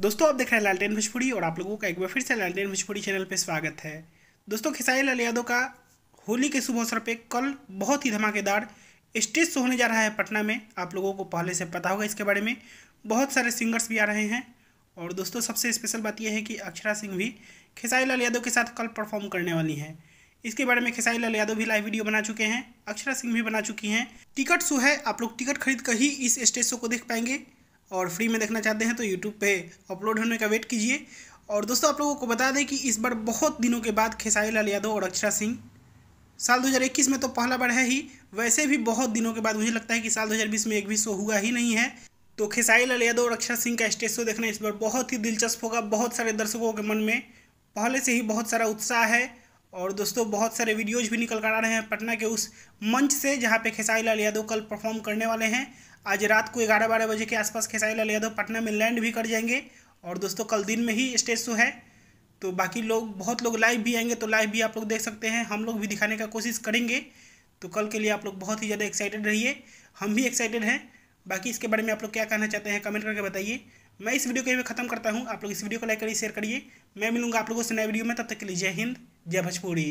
दोस्तों आप देख रहे हैं लालटेन भोजपुरी और आप लोगों का एक बार फिर से लालटेन भोजपुरी चैनल पर स्वागत है दोस्तों खिसाई लाल यादव का होली के शुभ अवसर पर कल बहुत ही धमाकेदार स्टेज शो होने जा रहा है पटना में आप लोगों को पहले से पता होगा इसके बारे में बहुत सारे सिंगर्स भी आ रहे हैं और दोस्तों सबसे स्पेशल बात यह है कि अक्षरा सिंह भी खिसाई लाल यादव के साथ कल परफॉर्म करने वाली हैं इसके बारे में खिसाई लाल यादव भी लाइव वीडियो बना चुके हैं अक्षरा सिंह भी बना चुकी हैं टिकट शो है आप लोग टिकट खरीद कर ही इस स्टेज शो को देख पाएंगे और फ्री में देखना चाहते हैं तो यूट्यूब पे अपलोड होने का वेट कीजिए और दोस्तों आप लोगों को बता दें कि इस बार बहुत दिनों के बाद खेसारी लाल यादव और अक्षरा सिंह साल 2021 में तो पहला बार है ही वैसे भी बहुत दिनों के बाद मुझे लगता है कि साल 2020 में एक भी शो हुआ ही नहीं है तो खेसारी लाल यादव और अक्षरा सिंह का स्टेज शो देखना इस बार बहुत ही दिलचस्प होगा बहुत सारे दर्शकों के मन में पहले से ही बहुत सारा उत्साह है और दोस्तों बहुत सारे वीडियोज भी निकल कर आ रहे हैं पटना के उस मंच से जहाँ पे खेसारी लाल यादव कल परफॉर्म करने वाले हैं आज रात को ग्यारह बारह बजे के आसपास खेसारी लाल यादव पटना में लैंड भी कर जाएंगे और दोस्तों कल दिन में ही स्टेज शो है तो बाकी लोग बहुत लोग लाइव भी आएंगे तो लाइव भी आप लोग देख सकते हैं हम लोग भी दिखाने का कोशिश करेंगे तो कल के लिए आप लोग बहुत ही ज़्यादा एक्साइटेड रहिए हम भी एक्साइटेड हैं बाकी इसके बारे में आप लोग क्या कहना चाहते हैं कमेंट करके बताइए मैं इस वीडियो को यहीं खत्म करता हूँ आप लोग इस वीडियो को लाइक करिए शेयर करिए मैं मिलूंगा आप लोगों से नए वीडियो में तब तक के लिए जय हिंद जय भोजपुरी